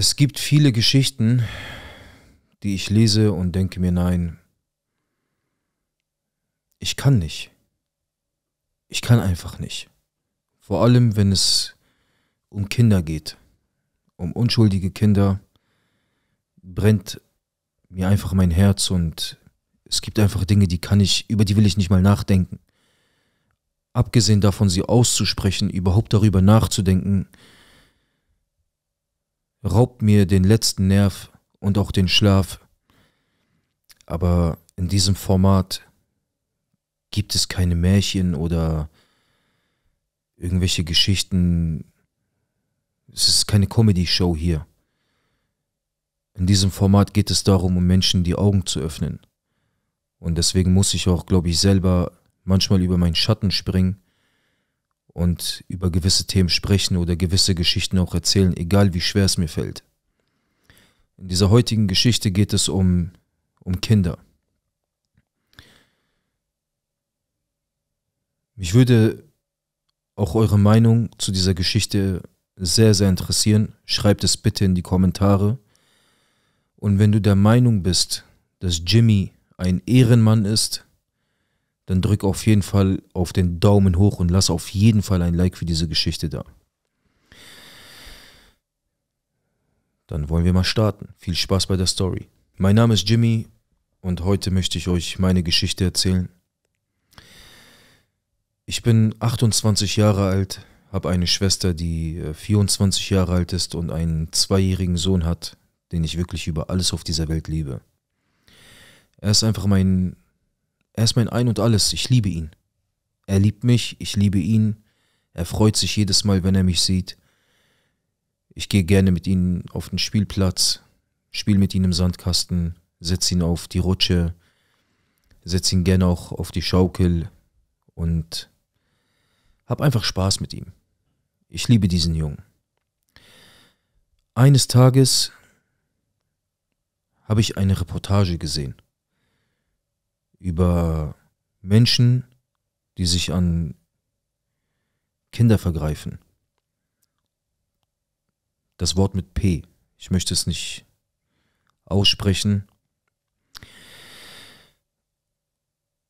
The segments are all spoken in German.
Es gibt viele Geschichten, die ich lese und denke mir, nein, ich kann nicht. Ich kann einfach nicht. Vor allem, wenn es um Kinder geht, um unschuldige Kinder, brennt mir einfach mein Herz und es gibt einfach Dinge, die kann ich, über die will ich nicht mal nachdenken. Abgesehen davon, sie auszusprechen, überhaupt darüber nachzudenken, raubt mir den letzten Nerv und auch den Schlaf. Aber in diesem Format gibt es keine Märchen oder irgendwelche Geschichten. Es ist keine Comedy-Show hier. In diesem Format geht es darum, um Menschen die Augen zu öffnen. Und deswegen muss ich auch, glaube ich, selber manchmal über meinen Schatten springen und über gewisse Themen sprechen oder gewisse Geschichten auch erzählen, egal wie schwer es mir fällt. In dieser heutigen Geschichte geht es um, um Kinder. Mich würde auch eure Meinung zu dieser Geschichte sehr, sehr interessieren. Schreibt es bitte in die Kommentare. Und wenn du der Meinung bist, dass Jimmy ein Ehrenmann ist, dann drück auf jeden Fall auf den Daumen hoch und lass auf jeden Fall ein Like für diese Geschichte da. Dann wollen wir mal starten. Viel Spaß bei der Story. Mein Name ist Jimmy und heute möchte ich euch meine Geschichte erzählen. Ich bin 28 Jahre alt, habe eine Schwester, die 24 äh, Jahre alt ist und einen zweijährigen Sohn hat, den ich wirklich über alles auf dieser Welt liebe. Er ist einfach mein er ist mein Ein und alles, ich liebe ihn. Er liebt mich, ich liebe ihn. Er freut sich jedes Mal, wenn er mich sieht. Ich gehe gerne mit ihm auf den Spielplatz, spiele mit ihm im Sandkasten, setze ihn auf die Rutsche, setze ihn gerne auch auf die Schaukel und habe einfach Spaß mit ihm. Ich liebe diesen Jungen. Eines Tages habe ich eine Reportage gesehen über Menschen, die sich an Kinder vergreifen. Das Wort mit P. Ich möchte es nicht aussprechen.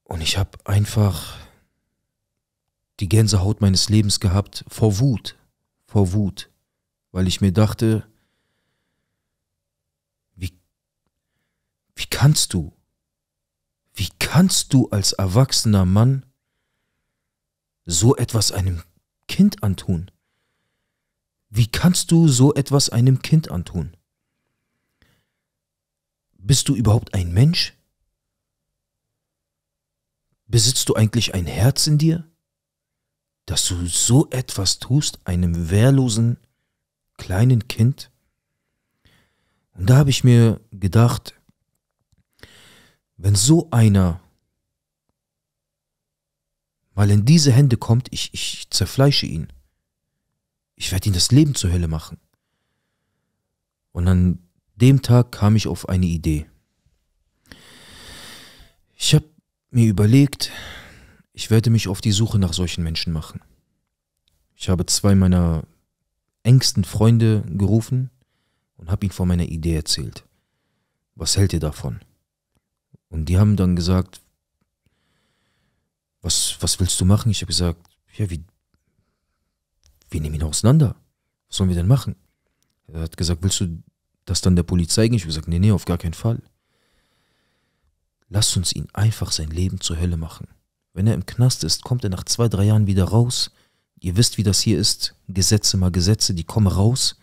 Und ich habe einfach die Gänsehaut meines Lebens gehabt vor Wut, vor Wut, weil ich mir dachte, wie, wie kannst du Kannst du als erwachsener Mann so etwas einem Kind antun? Wie kannst du so etwas einem Kind antun? Bist du überhaupt ein Mensch? Besitzt du eigentlich ein Herz in dir, dass du so etwas tust einem wehrlosen kleinen Kind? Und da habe ich mir gedacht, wenn so einer mal in diese Hände kommt, ich, ich zerfleische ihn. Ich werde ihn das Leben zur Hölle machen. Und an dem Tag kam ich auf eine Idee. Ich habe mir überlegt, ich werde mich auf die Suche nach solchen Menschen machen. Ich habe zwei meiner engsten Freunde gerufen und habe ihnen von meiner Idee erzählt. Was hält ihr davon? Und die haben dann gesagt, was, was willst du machen? Ich habe gesagt, ja, wie, wir nehmen ihn auseinander. Was sollen wir denn machen? Er hat gesagt, willst du das dann der Polizei geben? Ich habe gesagt, nee, nee, auf gar keinen Fall. Lass uns ihn einfach sein Leben zur Hölle machen. Wenn er im Knast ist, kommt er nach zwei, drei Jahren wieder raus. Ihr wisst, wie das hier ist. Gesetze mal Gesetze, die kommen raus.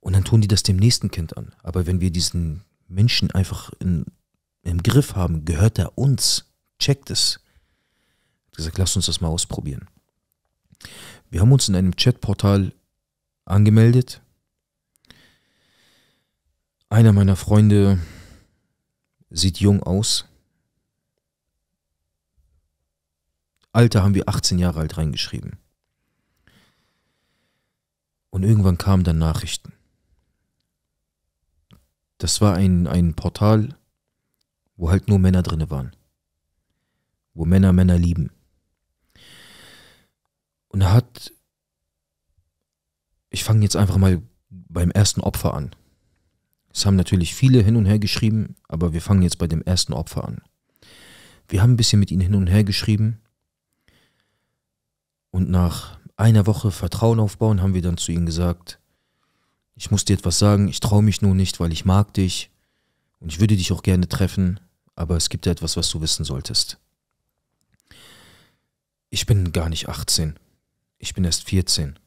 Und dann tun die das dem nächsten Kind an. Aber wenn wir diesen Menschen einfach in im Griff haben, gehört er uns, checkt es. Hat gesagt, lasst uns das mal ausprobieren. Wir haben uns in einem Chatportal angemeldet. Einer meiner Freunde sieht jung aus. Alter haben wir 18 Jahre alt reingeschrieben. Und irgendwann kamen dann Nachrichten. Das war ein, ein Portal, wo halt nur Männer drin waren. Wo Männer Männer lieben. Und er hat, ich fange jetzt einfach mal beim ersten Opfer an. Es haben natürlich viele hin und her geschrieben, aber wir fangen jetzt bei dem ersten Opfer an. Wir haben ein bisschen mit ihnen hin und her geschrieben. Und nach einer Woche Vertrauen aufbauen haben wir dann zu ihnen gesagt, ich muss dir etwas sagen, ich traue mich nur nicht, weil ich mag dich und ich würde dich auch gerne treffen, aber es gibt ja etwas, was du wissen solltest. Ich bin gar nicht 18. Ich bin erst 14.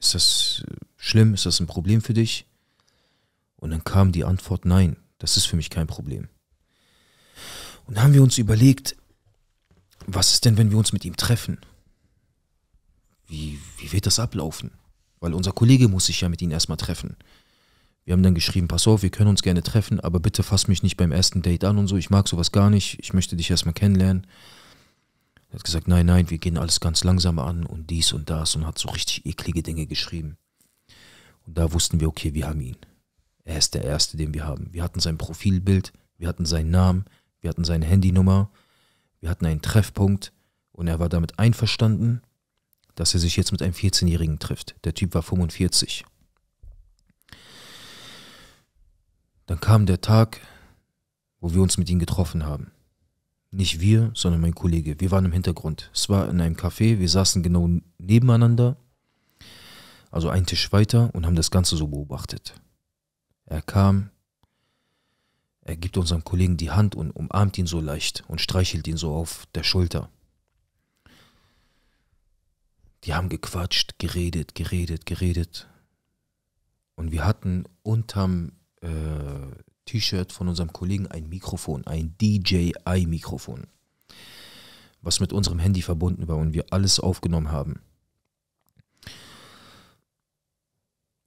Ist das äh, schlimm? Ist das ein Problem für dich? Und dann kam die Antwort, nein, das ist für mich kein Problem. Und dann haben wir uns überlegt, was ist denn, wenn wir uns mit ihm treffen? Wie, wie wird das ablaufen? Weil unser Kollege muss sich ja mit ihm erstmal treffen. Wir haben dann geschrieben, pass auf, wir können uns gerne treffen, aber bitte fass mich nicht beim ersten Date an und so, ich mag sowas gar nicht, ich möchte dich erstmal kennenlernen. Er hat gesagt, nein, nein, wir gehen alles ganz langsam an und dies und das und hat so richtig eklige Dinge geschrieben. Und da wussten wir, okay, wir haben ihn. Er ist der Erste, den wir haben. Wir hatten sein Profilbild, wir hatten seinen Namen, wir hatten seine Handynummer, wir hatten einen Treffpunkt und er war damit einverstanden, dass er sich jetzt mit einem 14-Jährigen trifft. Der Typ war 45 Dann kam der Tag, wo wir uns mit ihm getroffen haben. Nicht wir, sondern mein Kollege. Wir waren im Hintergrund. Es war in einem Café, wir saßen genau nebeneinander, also einen Tisch weiter und haben das Ganze so beobachtet. Er kam, er gibt unserem Kollegen die Hand und umarmt ihn so leicht und streichelt ihn so auf der Schulter. Die haben gequatscht, geredet, geredet, geredet. Und wir hatten unterm äh, T-Shirt von unserem Kollegen ein Mikrofon, ein DJI-Mikrofon, was mit unserem Handy verbunden war und wir alles aufgenommen haben.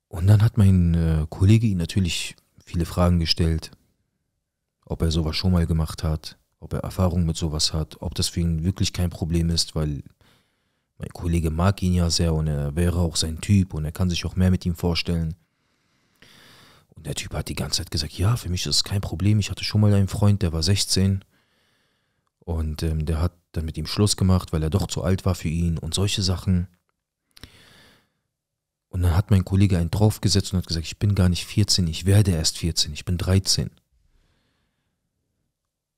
Und dann hat mein äh, Kollege ihn natürlich viele Fragen gestellt, ob er sowas schon mal gemacht hat, ob er Erfahrung mit sowas hat, ob das für ihn wirklich kein Problem ist, weil mein Kollege mag ihn ja sehr und er wäre auch sein Typ und er kann sich auch mehr mit ihm vorstellen. Und der Typ hat die ganze Zeit gesagt, ja, für mich ist es kein Problem. Ich hatte schon mal einen Freund, der war 16. Und ähm, der hat dann mit ihm Schluss gemacht, weil er doch zu alt war für ihn und solche Sachen. Und dann hat mein Kollege einen draufgesetzt und hat gesagt, ich bin gar nicht 14, ich werde erst 14, ich bin 13.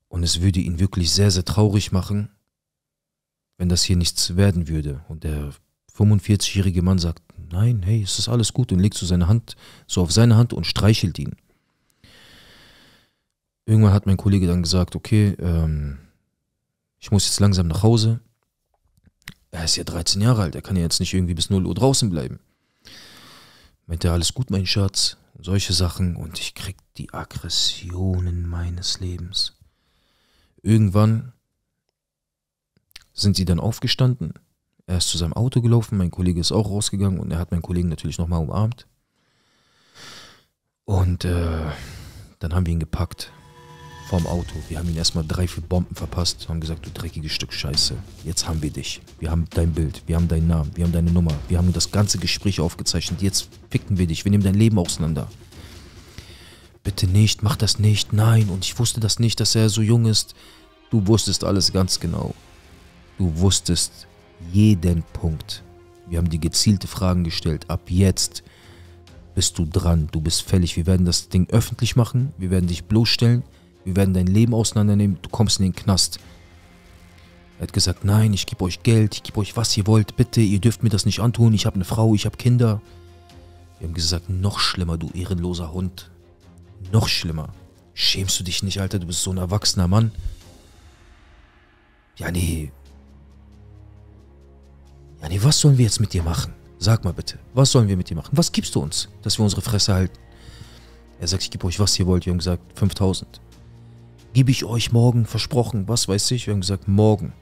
Und es würde ihn wirklich sehr, sehr traurig machen, wenn das hier nichts werden würde. Und der 45-jährige Mann sagt, nein, hey, es ist alles gut und legt so seine Hand so auf seine Hand und streichelt ihn. Irgendwann hat mein Kollege dann gesagt, okay, ähm, ich muss jetzt langsam nach Hause. Er ist ja 13 Jahre alt, er kann ja jetzt nicht irgendwie bis 0 Uhr draußen bleiben. Meint er, alles gut, mein Schatz, solche Sachen und ich krieg die Aggressionen meines Lebens. Irgendwann sind sie dann aufgestanden er ist zu seinem Auto gelaufen, mein Kollege ist auch rausgegangen und er hat meinen Kollegen natürlich nochmal umarmt. Und äh, dann haben wir ihn gepackt vorm Auto. Wir haben ihn erstmal drei, vier Bomben verpasst und haben gesagt, du dreckiges Stück Scheiße, jetzt haben wir dich. Wir haben dein Bild, wir haben deinen Namen, wir haben deine Nummer, wir haben das ganze Gespräch aufgezeichnet. Jetzt ficken wir dich, wir nehmen dein Leben auseinander. Bitte nicht, mach das nicht, nein. Und ich wusste das nicht, dass er so jung ist. Du wusstest alles ganz genau. Du wusstest, jeden Punkt. Wir haben dir gezielte Fragen gestellt. Ab jetzt bist du dran. Du bist fällig. Wir werden das Ding öffentlich machen. Wir werden dich bloßstellen. Wir werden dein Leben auseinandernehmen. Du kommst in den Knast. Er hat gesagt, nein, ich gebe euch Geld, ich gebe euch was ihr wollt, bitte, ihr dürft mir das nicht antun, ich habe eine Frau, ich habe Kinder. Wir haben gesagt, noch schlimmer, du ehrenloser Hund. Noch schlimmer. Schämst du dich nicht, Alter, du bist so ein erwachsener Mann. Ja, nee, Jani, was sollen wir jetzt mit dir machen? Sag mal bitte, was sollen wir mit dir machen? Was gibst du uns, dass wir unsere Fresse halten? Er sagt, ich gebe euch, was ihr wollt. Jung sagt, 5000. Gebe ich euch morgen, versprochen, was weiß ich. Jung sagt, morgen.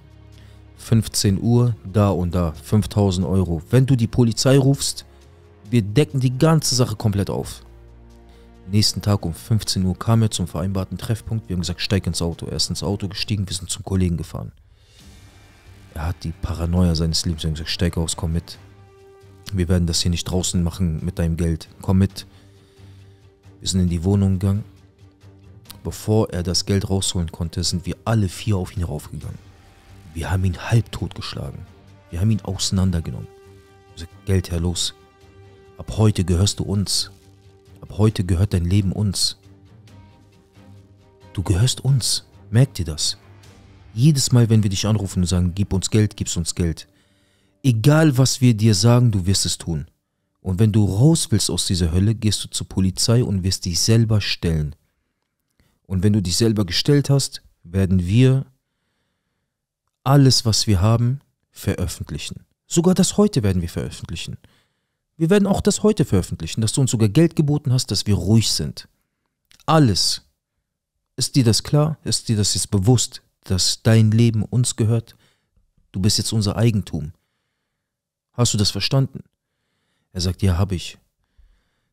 15 Uhr, da und da, 5000 Euro. Wenn du die Polizei rufst, wir decken die ganze Sache komplett auf. Nächsten Tag um 15 Uhr kam er zum vereinbarten Treffpunkt. Wir haben gesagt, steig ins Auto. Er ist ins Auto gestiegen, wir sind zum Kollegen gefahren. Er hat die Paranoia seines Lebens Er hat gesagt, steig aus, komm mit. Wir werden das hier nicht draußen machen mit deinem Geld. Komm mit. Wir sind in die Wohnung gegangen. Bevor er das Geld rausholen konnte, sind wir alle vier auf ihn raufgegangen. Wir haben ihn halbtot geschlagen. Wir haben ihn auseinandergenommen. Gesagt, Geld her, los. Ab heute gehörst du uns. Ab heute gehört dein Leben uns. Du gehörst uns. Merk dir das. Jedes Mal, wenn wir dich anrufen und sagen, gib uns Geld, gibst uns Geld. Egal, was wir dir sagen, du wirst es tun. Und wenn du raus willst aus dieser Hölle, gehst du zur Polizei und wirst dich selber stellen. Und wenn du dich selber gestellt hast, werden wir alles, was wir haben, veröffentlichen. Sogar das heute werden wir veröffentlichen. Wir werden auch das heute veröffentlichen, dass du uns sogar Geld geboten hast, dass wir ruhig sind. Alles. Ist dir das klar? Ist dir das jetzt bewusst? dass dein Leben uns gehört. Du bist jetzt unser Eigentum. Hast du das verstanden? Er sagt, ja, habe ich.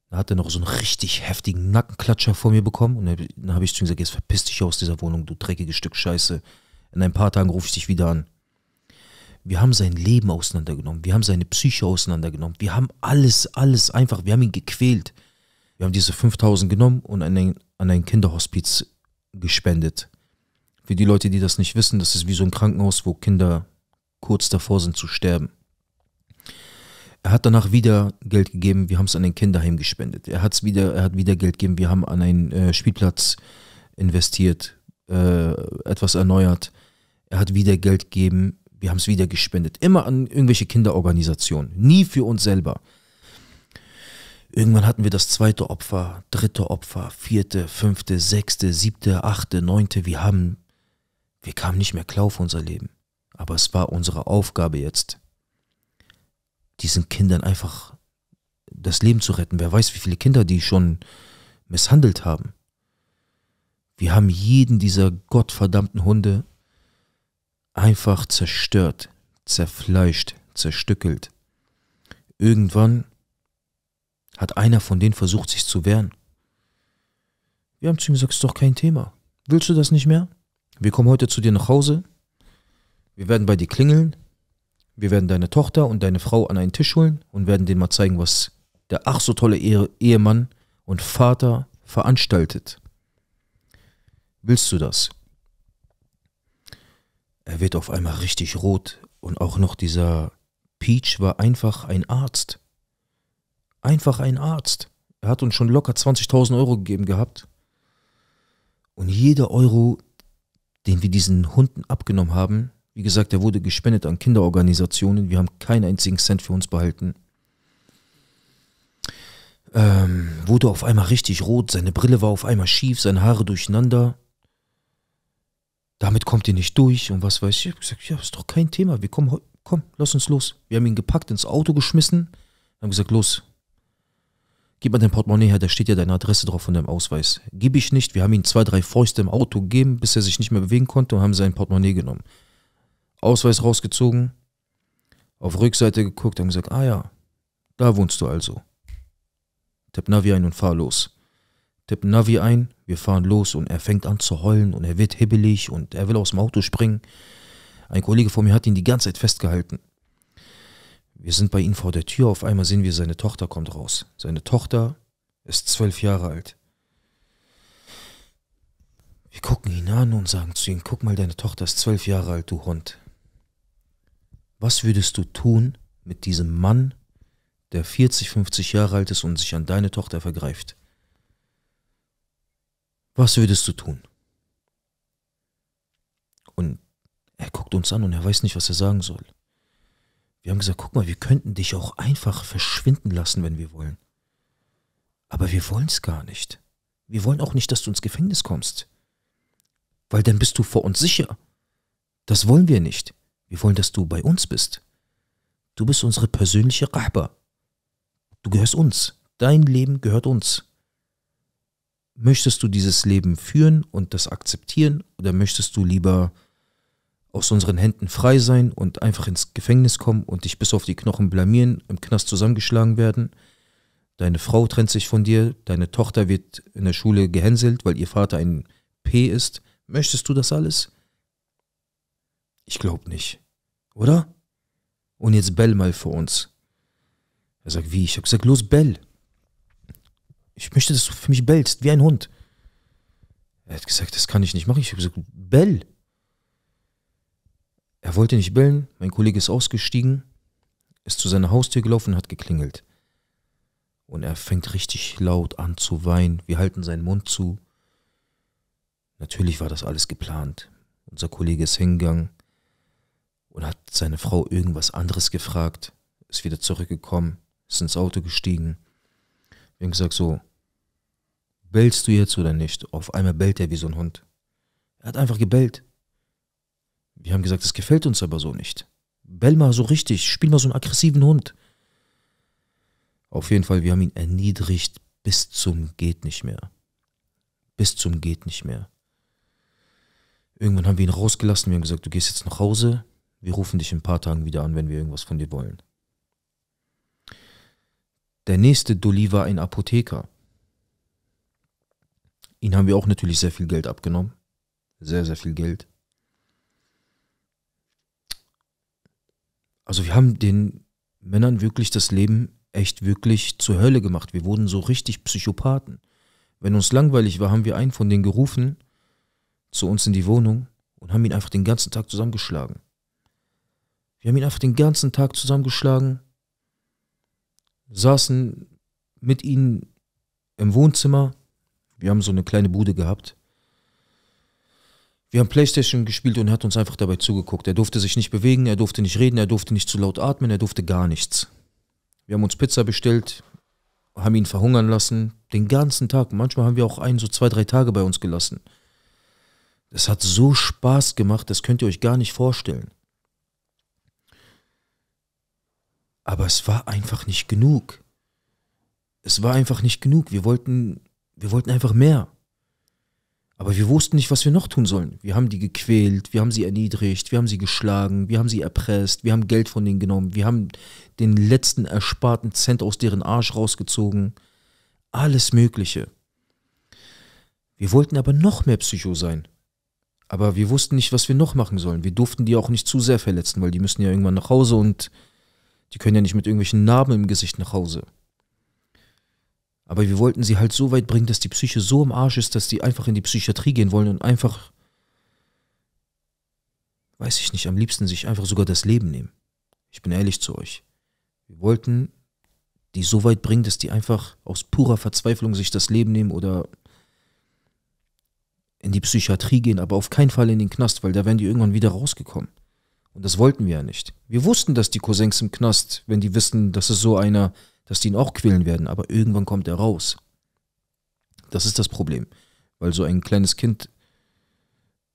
Da hat er noch so einen richtig heftigen Nackenklatscher vor mir bekommen und dann habe ich zu ihm gesagt, jetzt verpiss dich aus dieser Wohnung, du dreckiges Stück Scheiße. In ein paar Tagen rufe ich dich wieder an. Wir haben sein Leben auseinandergenommen, wir haben seine Psyche auseinandergenommen, wir haben alles, alles einfach, wir haben ihn gequält. Wir haben diese 5000 genommen und an ein, an ein Kinderhospiz gespendet. Für die Leute, die das nicht wissen, das ist wie so ein Krankenhaus, wo Kinder kurz davor sind zu sterben. Er hat danach wieder Geld gegeben, wir haben es an ein Kinderheim gespendet. Er, hat's wieder, er hat wieder Geld gegeben, wir haben an einen äh, Spielplatz investiert, äh, etwas erneuert. Er hat wieder Geld gegeben, wir haben es wieder gespendet. Immer an irgendwelche Kinderorganisationen, nie für uns selber. Irgendwann hatten wir das zweite Opfer, dritte Opfer, vierte, fünfte, sechste, siebte, achte, neunte. Wir haben wir kamen nicht mehr klar auf unser Leben. Aber es war unsere Aufgabe jetzt, diesen Kindern einfach das Leben zu retten. Wer weiß, wie viele Kinder die schon misshandelt haben. Wir haben jeden dieser gottverdammten Hunde einfach zerstört, zerfleischt, zerstückelt. Irgendwann hat einer von denen versucht, sich zu wehren. Wir haben zu ihm gesagt, ist doch kein Thema. Willst du das nicht mehr? wir kommen heute zu dir nach Hause, wir werden bei dir klingeln, wir werden deine Tochter und deine Frau an einen Tisch holen und werden denen mal zeigen, was der ach so tolle Ehemann und Vater veranstaltet. Willst du das? Er wird auf einmal richtig rot und auch noch dieser Peach war einfach ein Arzt. Einfach ein Arzt. Er hat uns schon locker 20.000 Euro gegeben gehabt. Und jeder Euro, den wir diesen Hunden abgenommen haben. Wie gesagt, er wurde gespendet an Kinderorganisationen. Wir haben keinen einzigen Cent für uns behalten. Ähm, wurde auf einmal richtig rot, seine Brille war auf einmal schief, seine Haare durcheinander. Damit kommt ihr nicht durch und was weiß ich. Ich habe gesagt, ja, ist doch kein Thema. Wir kommen, komm, lass uns los. Wir haben ihn gepackt, ins Auto geschmissen, haben gesagt, los, gib mal dein Portemonnaie her, da steht ja deine Adresse drauf von deinem Ausweis. Gib ich nicht, wir haben ihm zwei, drei Fäuste im Auto gegeben, bis er sich nicht mehr bewegen konnte und haben sein Portemonnaie genommen. Ausweis rausgezogen, auf Rückseite geguckt, haben gesagt, ah ja, da wohnst du also. Tipp Navi ein und fahr los. Tipp Navi ein, wir fahren los und er fängt an zu heulen und er wird hibbelig und er will aus dem Auto springen. Ein Kollege von mir hat ihn die ganze Zeit festgehalten. Wir sind bei ihm vor der Tür, auf einmal sehen wir, seine Tochter kommt raus. Seine Tochter ist zwölf Jahre alt. Wir gucken ihn an und sagen zu ihm, guck mal, deine Tochter ist zwölf Jahre alt, du Hund. Was würdest du tun mit diesem Mann, der 40, 50 Jahre alt ist und sich an deine Tochter vergreift? Was würdest du tun? Und er guckt uns an und er weiß nicht, was er sagen soll. Wir haben gesagt, guck mal, wir könnten dich auch einfach verschwinden lassen, wenn wir wollen. Aber wir wollen es gar nicht. Wir wollen auch nicht, dass du ins Gefängnis kommst. Weil dann bist du vor uns sicher. Das wollen wir nicht. Wir wollen, dass du bei uns bist. Du bist unsere persönliche Rahba. Du gehörst uns. Dein Leben gehört uns. Möchtest du dieses Leben führen und das akzeptieren oder möchtest du lieber aus unseren Händen frei sein und einfach ins Gefängnis kommen und dich bis auf die Knochen blamieren, im Knast zusammengeschlagen werden. Deine Frau trennt sich von dir, deine Tochter wird in der Schule gehänselt, weil ihr Vater ein P ist. Möchtest du das alles? Ich glaube nicht. Oder? Und jetzt bell mal für uns. Er sagt, wie? Ich habe gesagt, los, bell. Ich möchte, dass du für mich bellst, wie ein Hund. Er hat gesagt, das kann ich nicht machen. Ich habe gesagt, bell. Er wollte nicht bellen, mein Kollege ist ausgestiegen, ist zu seiner Haustür gelaufen und hat geklingelt. Und er fängt richtig laut an zu weinen. Wir halten seinen Mund zu. Natürlich war das alles geplant. Unser Kollege ist hingegangen und hat seine Frau irgendwas anderes gefragt, ist wieder zurückgekommen, ist ins Auto gestiegen. Wir haben gesagt so, bellst du jetzt oder nicht? Auf einmal bellt er wie so ein Hund. Er hat einfach gebellt. Wir haben gesagt, das gefällt uns aber so nicht. Bell mal so richtig, spiel mal so einen aggressiven Hund. Auf jeden Fall, wir haben ihn erniedrigt bis zum geht nicht mehr. Bis zum geht nicht mehr. Irgendwann haben wir ihn rausgelassen, wir haben gesagt, du gehst jetzt nach Hause, wir rufen dich in ein paar Tagen wieder an, wenn wir irgendwas von dir wollen. Der nächste Dolly war ein Apotheker. Ihn haben wir auch natürlich sehr viel Geld abgenommen. Sehr, sehr viel Geld. Also wir haben den Männern wirklich das Leben echt wirklich zur Hölle gemacht. Wir wurden so richtig Psychopathen. Wenn uns langweilig war, haben wir einen von denen gerufen zu uns in die Wohnung und haben ihn einfach den ganzen Tag zusammengeschlagen. Wir haben ihn einfach den ganzen Tag zusammengeschlagen, saßen mit ihnen im Wohnzimmer. Wir haben so eine kleine Bude gehabt. Wir haben Playstation gespielt und er hat uns einfach dabei zugeguckt. Er durfte sich nicht bewegen, er durfte nicht reden, er durfte nicht zu laut atmen, er durfte gar nichts. Wir haben uns Pizza bestellt, haben ihn verhungern lassen, den ganzen Tag. Manchmal haben wir auch einen, so zwei, drei Tage bei uns gelassen. Das hat so Spaß gemacht, das könnt ihr euch gar nicht vorstellen. Aber es war einfach nicht genug. Es war einfach nicht genug. Wir wollten, wir wollten einfach mehr. Aber wir wussten nicht, was wir noch tun sollen. Wir haben die gequält, wir haben sie erniedrigt, wir haben sie geschlagen, wir haben sie erpresst, wir haben Geld von ihnen genommen, wir haben den letzten ersparten Cent aus deren Arsch rausgezogen. Alles Mögliche. Wir wollten aber noch mehr Psycho sein. Aber wir wussten nicht, was wir noch machen sollen. Wir durften die auch nicht zu sehr verletzen, weil die müssen ja irgendwann nach Hause und die können ja nicht mit irgendwelchen Narben im Gesicht nach Hause. Aber wir wollten sie halt so weit bringen, dass die Psyche so im Arsch ist, dass die einfach in die Psychiatrie gehen wollen und einfach, weiß ich nicht, am liebsten sich einfach sogar das Leben nehmen. Ich bin ehrlich zu euch. Wir wollten die so weit bringen, dass die einfach aus purer Verzweiflung sich das Leben nehmen oder in die Psychiatrie gehen, aber auf keinen Fall in den Knast, weil da wären die irgendwann wieder rausgekommen. Und das wollten wir ja nicht. Wir wussten, dass die Cousins im Knast, wenn die wissen, dass es so einer dass die ihn auch quälen werden, aber irgendwann kommt er raus. Das ist das Problem. Weil so ein kleines Kind,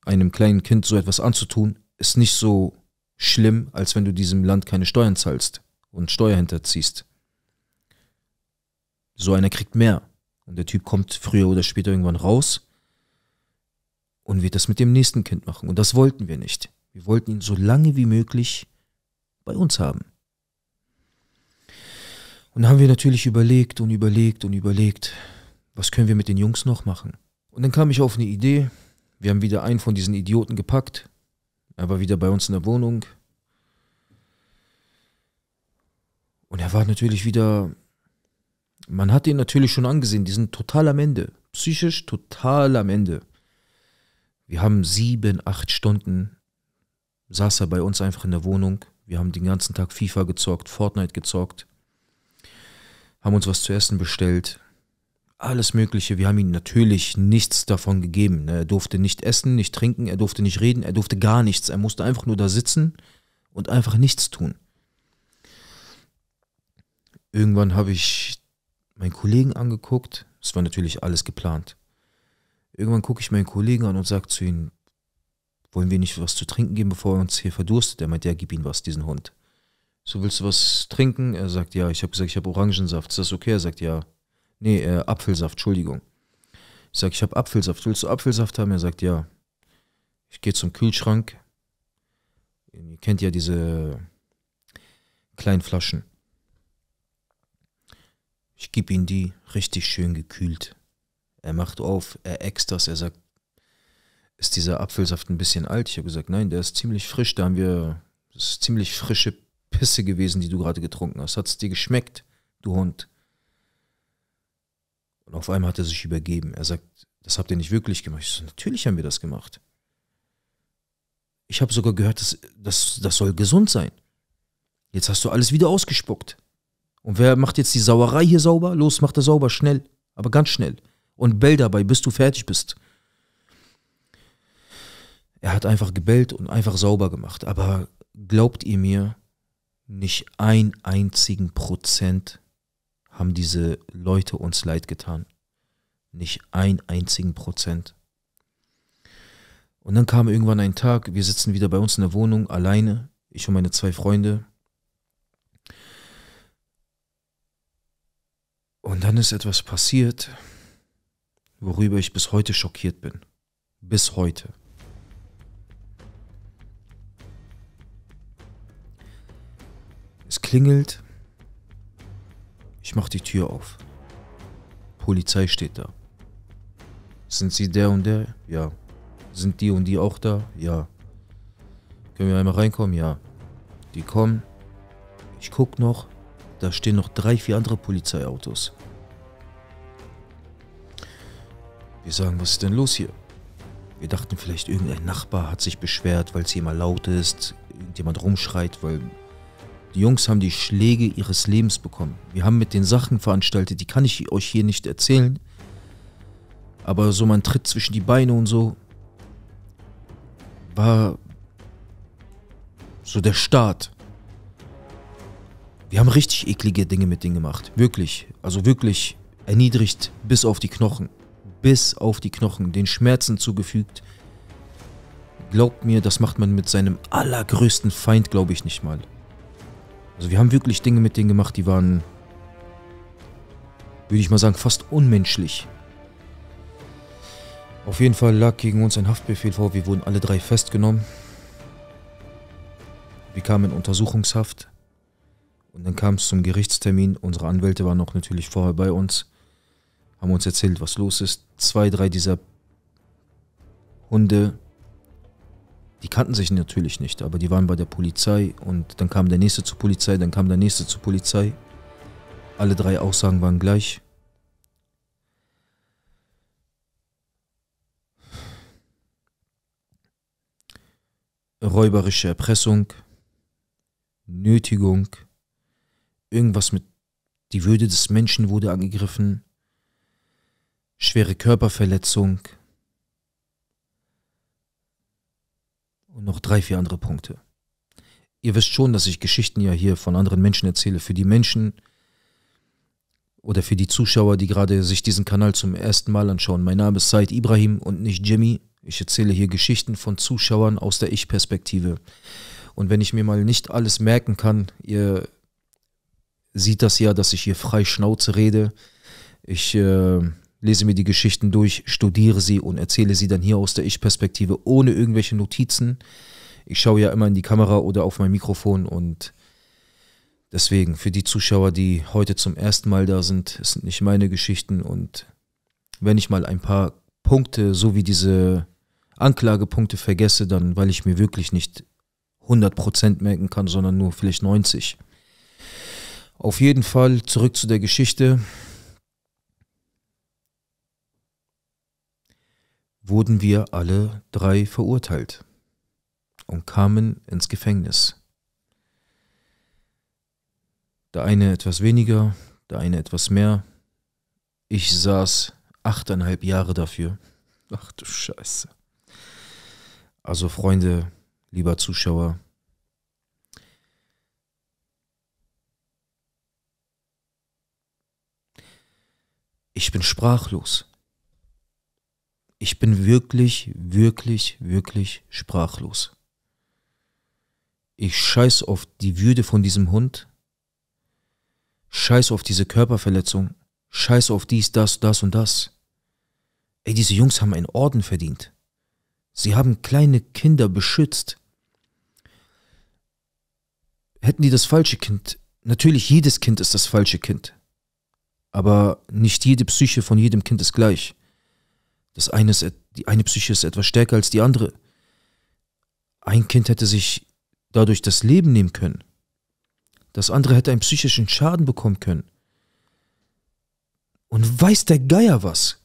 einem kleinen Kind so etwas anzutun, ist nicht so schlimm, als wenn du diesem Land keine Steuern zahlst und Steuer hinterziehst. So einer kriegt mehr. Und der Typ kommt früher oder später irgendwann raus und wird das mit dem nächsten Kind machen. Und das wollten wir nicht. Wir wollten ihn so lange wie möglich bei uns haben dann haben wir natürlich überlegt und überlegt und überlegt, was können wir mit den Jungs noch machen. Und dann kam ich auf eine Idee. Wir haben wieder einen von diesen Idioten gepackt. Er war wieder bei uns in der Wohnung. Und er war natürlich wieder. Man hat ihn natürlich schon angesehen. Die sind total am Ende. Psychisch total am Ende. Wir haben sieben, acht Stunden saß er bei uns einfach in der Wohnung. Wir haben den ganzen Tag FIFA gezockt, Fortnite gezockt haben uns was zu essen bestellt, alles Mögliche. Wir haben ihm natürlich nichts davon gegeben. Ne? Er durfte nicht essen, nicht trinken, er durfte nicht reden, er durfte gar nichts. Er musste einfach nur da sitzen und einfach nichts tun. Irgendwann habe ich meinen Kollegen angeguckt. Es war natürlich alles geplant. Irgendwann gucke ich meinen Kollegen an und sage zu ihm, wollen wir nicht was zu trinken geben, bevor er uns hier verdurstet? Er meint, ja, gib ihm was, diesen Hund. So, willst du was trinken? Er sagt, ja. Ich habe gesagt, ich habe Orangensaft. Ist das okay? Er sagt, ja. Nee, äh, Apfelsaft, Entschuldigung. Ich sage, ich habe Apfelsaft. Willst du Apfelsaft haben? Er sagt, ja. Ich gehe zum Kühlschrank. Ihr kennt ja diese kleinen Flaschen. Ich gebe ihm die, richtig schön gekühlt. Er macht auf, er äxt das, er sagt, ist dieser Apfelsaft ein bisschen alt? Ich habe gesagt, nein, der ist ziemlich frisch. Da haben wir, das ist ziemlich frische Pisse gewesen, die du gerade getrunken hast. Hat es dir geschmeckt, du Hund? Und auf einmal hat er sich übergeben. Er sagt, das habt ihr nicht wirklich gemacht. Ich so, natürlich haben wir das gemacht. Ich habe sogar gehört, dass, dass, das soll gesund sein. Jetzt hast du alles wieder ausgespuckt. Und wer macht jetzt die Sauerei hier sauber? Los, mach das sauber, schnell. Aber ganz schnell. Und bell dabei, bis du fertig bist. Er hat einfach gebellt und einfach sauber gemacht. Aber glaubt ihr mir, nicht ein einzigen Prozent haben diese Leute uns leid getan. Nicht ein einzigen Prozent. Und dann kam irgendwann ein Tag, wir sitzen wieder bei uns in der Wohnung alleine, ich und meine zwei Freunde. Und dann ist etwas passiert, worüber ich bis heute schockiert bin. Bis heute. Es klingelt. Ich mache die Tür auf. Polizei steht da. Sind Sie der und der? Ja. Sind die und die auch da? Ja. Können wir einmal reinkommen? Ja. Die kommen. Ich guck noch. Da stehen noch drei, vier andere Polizeiautos. Wir sagen, was ist denn los hier? Wir dachten vielleicht, irgendein Nachbar hat sich beschwert, weil es hier immer laut ist, irgendjemand rumschreit, weil die Jungs haben die Schläge ihres Lebens bekommen. Wir haben mit den Sachen veranstaltet, die kann ich euch hier nicht erzählen. Aber so man tritt zwischen die Beine und so war so der Start. Wir haben richtig eklige Dinge mit denen gemacht. Wirklich. Also wirklich erniedrigt bis auf die Knochen. Bis auf die Knochen. Den Schmerzen zugefügt. Glaubt mir, das macht man mit seinem allergrößten Feind, glaube ich, nicht mal. Also wir haben wirklich Dinge mit denen gemacht, die waren, würde ich mal sagen, fast unmenschlich. Auf jeden Fall lag gegen uns ein Haftbefehl vor. Wir wurden alle drei festgenommen. Wir kamen in Untersuchungshaft. Und dann kam es zum Gerichtstermin. Unsere Anwälte waren auch natürlich vorher bei uns. Haben uns erzählt, was los ist. Zwei, drei dieser Hunde die kannten sich natürlich nicht, aber die waren bei der Polizei und dann kam der nächste zur Polizei, dann kam der nächste zur Polizei. Alle drei Aussagen waren gleich. Räuberische Erpressung, Nötigung, irgendwas mit die Würde des Menschen wurde angegriffen, schwere Körperverletzung, und noch drei, vier andere Punkte. Ihr wisst schon, dass ich Geschichten ja hier von anderen Menschen erzähle. Für die Menschen oder für die Zuschauer, die gerade sich diesen Kanal zum ersten Mal anschauen. Mein Name ist Said Ibrahim und nicht Jimmy. Ich erzähle hier Geschichten von Zuschauern aus der Ich-Perspektive. Und wenn ich mir mal nicht alles merken kann, ihr sieht das ja, dass ich hier frei Schnauze rede. Ich äh, lese mir die Geschichten durch, studiere sie und erzähle sie dann hier aus der Ich-Perspektive ohne irgendwelche Notizen. Ich schaue ja immer in die Kamera oder auf mein Mikrofon und deswegen für die Zuschauer, die heute zum ersten Mal da sind, es sind nicht meine Geschichten und wenn ich mal ein paar Punkte, so wie diese Anklagepunkte vergesse, dann weil ich mir wirklich nicht 100% merken kann, sondern nur vielleicht 90. Auf jeden Fall zurück zu der Geschichte. wurden wir alle drei verurteilt und kamen ins Gefängnis. Der eine etwas weniger, der eine etwas mehr. Ich saß achteinhalb Jahre dafür. Ach du Scheiße. Also Freunde, lieber Zuschauer, ich bin sprachlos ich bin wirklich, wirklich, wirklich sprachlos. Ich scheiß auf die Würde von diesem Hund. Scheiß auf diese Körperverletzung. Scheiß auf dies, das, das und das. Ey, diese Jungs haben einen Orden verdient. Sie haben kleine Kinder beschützt. Hätten die das falsche Kind? Natürlich, jedes Kind ist das falsche Kind. Aber nicht jede Psyche von jedem Kind ist gleich. Das eine ist, die eine Psyche ist etwas stärker als die andere. Ein Kind hätte sich dadurch das Leben nehmen können. Das andere hätte einen psychischen Schaden bekommen können. Und weiß der Geier was?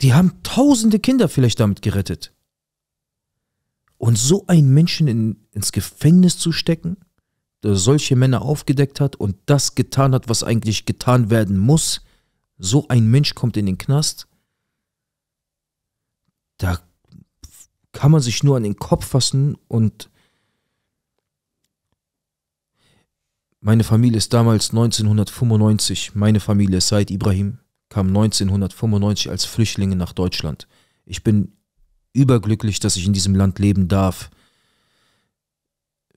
Die haben tausende Kinder vielleicht damit gerettet. Und so einen Menschen in, ins Gefängnis zu stecken, der solche Männer aufgedeckt hat und das getan hat, was eigentlich getan werden muss, so ein Mensch kommt in den Knast, da kann man sich nur an den Kopf fassen und meine Familie ist damals 1995, meine Familie Said Ibrahim kam 1995 als Flüchtlinge nach Deutschland. Ich bin überglücklich, dass ich in diesem Land leben darf,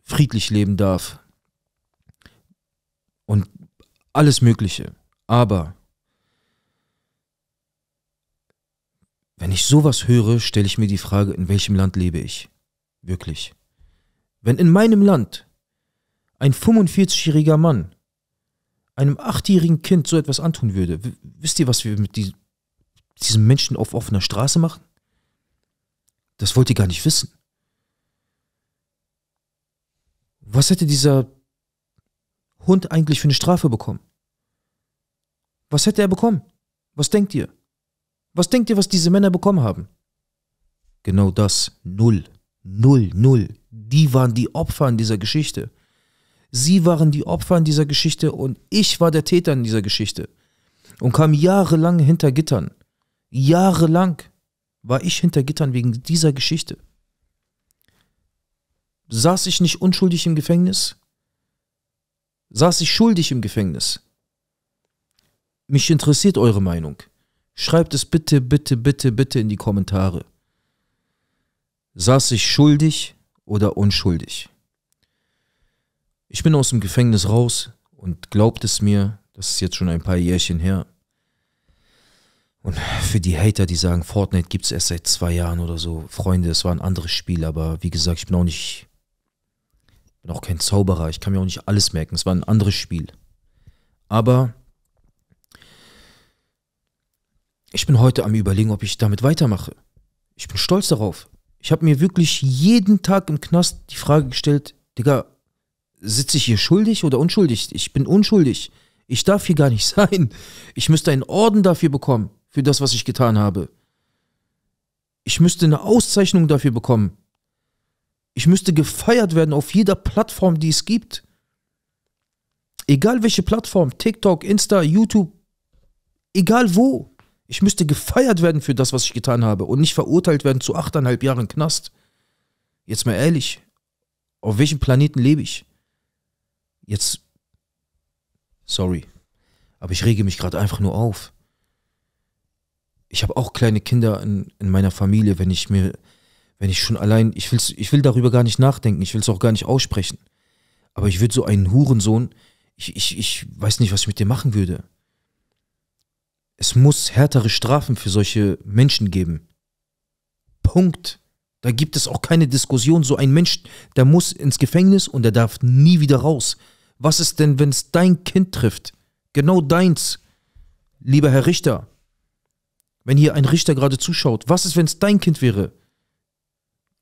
friedlich leben darf und alles Mögliche. Aber Wenn ich sowas höre, stelle ich mir die Frage, in welchem Land lebe ich? Wirklich. Wenn in meinem Land ein 45-jähriger Mann einem achtjährigen Kind so etwas antun würde, wisst ihr, was wir mit die, diesen Menschen auf offener Straße machen? Das wollt ihr gar nicht wissen. Was hätte dieser Hund eigentlich für eine Strafe bekommen? Was hätte er bekommen? Was denkt ihr? Was denkt ihr, was diese Männer bekommen haben? Genau das. Null. Null, null. Die waren die Opfer in dieser Geschichte. Sie waren die Opfer in dieser Geschichte und ich war der Täter in dieser Geschichte. Und kam jahrelang hinter Gittern. Jahrelang war ich hinter Gittern wegen dieser Geschichte. Saß ich nicht unschuldig im Gefängnis? Saß ich schuldig im Gefängnis? Mich interessiert eure Meinung. Schreibt es bitte, bitte, bitte, bitte in die Kommentare. Saß ich schuldig oder unschuldig? Ich bin aus dem Gefängnis raus und glaubt es mir, das ist jetzt schon ein paar Jährchen her. Und für die Hater, die sagen, Fortnite gibt es erst seit zwei Jahren oder so, Freunde, es war ein anderes Spiel, aber wie gesagt, ich bin auch nicht, bin auch kein Zauberer, ich kann mir auch nicht alles merken, es war ein anderes Spiel. Aber Ich bin heute am Überlegen, ob ich damit weitermache. Ich bin stolz darauf. Ich habe mir wirklich jeden Tag im Knast die Frage gestellt, Digga, sitze ich hier schuldig oder unschuldig? Ich bin unschuldig. Ich darf hier gar nicht sein. Ich müsste einen Orden dafür bekommen, für das, was ich getan habe. Ich müsste eine Auszeichnung dafür bekommen. Ich müsste gefeiert werden auf jeder Plattform, die es gibt. Egal welche Plattform, TikTok, Insta, YouTube, egal wo. Ich müsste gefeiert werden für das, was ich getan habe und nicht verurteilt werden zu achteinhalb Jahren Knast. Jetzt mal ehrlich, auf welchem Planeten lebe ich? Jetzt, sorry, aber ich rege mich gerade einfach nur auf. Ich habe auch kleine Kinder in, in meiner Familie, wenn ich mir, wenn ich schon allein, ich, will's, ich will darüber gar nicht nachdenken, ich will es auch gar nicht aussprechen. Aber ich würde so einen Hurensohn, ich, ich, ich weiß nicht, was ich mit dem machen würde es muss härtere Strafen für solche Menschen geben. Punkt. Da gibt es auch keine Diskussion. So ein Mensch, der muss ins Gefängnis und der darf nie wieder raus. Was ist denn, wenn es dein Kind trifft? Genau deins. Lieber Herr Richter, wenn hier ein Richter gerade zuschaut, was ist, wenn es dein Kind wäre?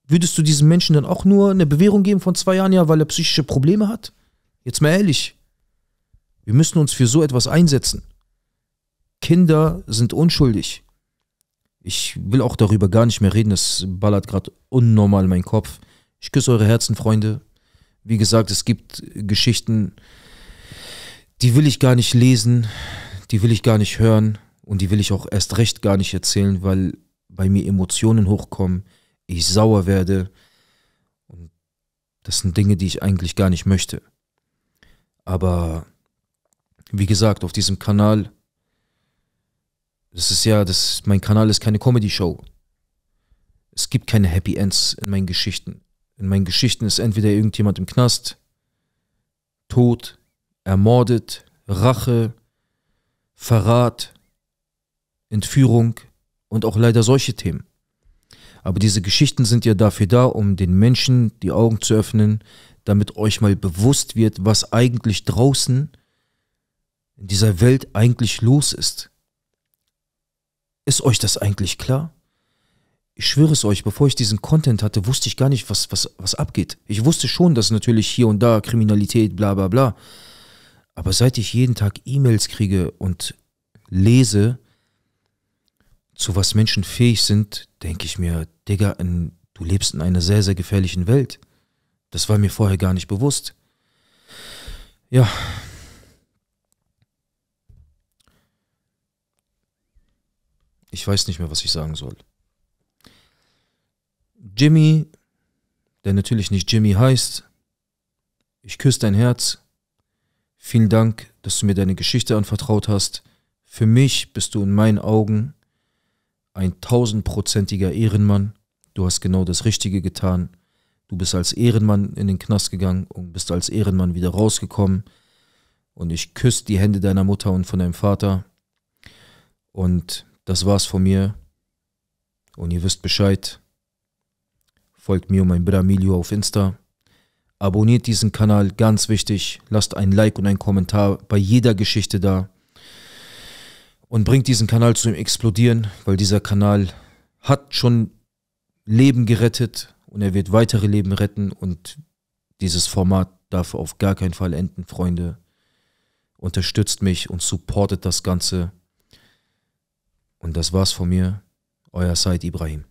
Würdest du diesem Menschen dann auch nur eine Bewährung geben von zwei Jahren, ja, weil er psychische Probleme hat? Jetzt mal ehrlich. Wir müssen uns für so etwas einsetzen. Kinder sind unschuldig. Ich will auch darüber gar nicht mehr reden. Das ballert gerade unnormal in meinen Kopf. Ich küsse eure Herzen, Freunde. Wie gesagt, es gibt Geschichten, die will ich gar nicht lesen, die will ich gar nicht hören und die will ich auch erst recht gar nicht erzählen, weil bei mir Emotionen hochkommen, ich sauer werde. Und das sind Dinge, die ich eigentlich gar nicht möchte. Aber wie gesagt, auf diesem Kanal das ist ja, das, mein Kanal ist keine Comedy-Show. Es gibt keine Happy Ends in meinen Geschichten. In meinen Geschichten ist entweder irgendjemand im Knast, tot, ermordet, Rache, Verrat, Entführung und auch leider solche Themen. Aber diese Geschichten sind ja dafür da, um den Menschen die Augen zu öffnen, damit euch mal bewusst wird, was eigentlich draußen in dieser Welt eigentlich los ist. Ist euch das eigentlich klar? Ich schwöre es euch, bevor ich diesen Content hatte, wusste ich gar nicht, was, was, was abgeht. Ich wusste schon, dass natürlich hier und da Kriminalität, bla bla bla. Aber seit ich jeden Tag E-Mails kriege und lese, zu was Menschen fähig sind, denke ich mir, Digga, in, du lebst in einer sehr, sehr gefährlichen Welt. Das war mir vorher gar nicht bewusst. Ja, Ich weiß nicht mehr, was ich sagen soll. Jimmy, der natürlich nicht Jimmy heißt, ich küsse dein Herz. Vielen Dank, dass du mir deine Geschichte anvertraut hast. Für mich bist du in meinen Augen ein tausendprozentiger Ehrenmann. Du hast genau das Richtige getan. Du bist als Ehrenmann in den Knast gegangen und bist als Ehrenmann wieder rausgekommen. Und ich küsse die Hände deiner Mutter und von deinem Vater. Und das war's von mir. Und ihr wisst Bescheid. Folgt mir und mein Bruder Emilio auf Insta. Abonniert diesen Kanal, ganz wichtig. Lasst ein Like und einen Kommentar bei jeder Geschichte da. Und bringt diesen Kanal zum Explodieren, weil dieser Kanal hat schon Leben gerettet und er wird weitere Leben retten. Und dieses Format darf auf gar keinen Fall enden, Freunde. Unterstützt mich und supportet das Ganze. Und das war's von mir, euer Said Ibrahim.